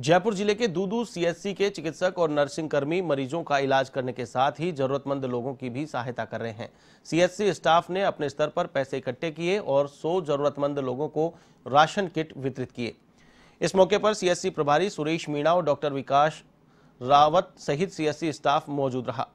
जयपुर जिले के दूदू सीएससी के चिकित्सक और नर्सिंग कर्मी मरीजों का इलाज करने के साथ ही जरूरतमंद लोगों की भी सहायता कर रहे हैं सी स्टाफ ने अपने स्तर पर पैसे इकट्ठे किए और 100 जरूरतमंद लोगों को राशन किट वितरित किए इस मौके पर सीएससी प्रभारी सुरेश मीणा और डॉक्टर विकास रावत सहित सीएससी स्टाफ मौजूद रहा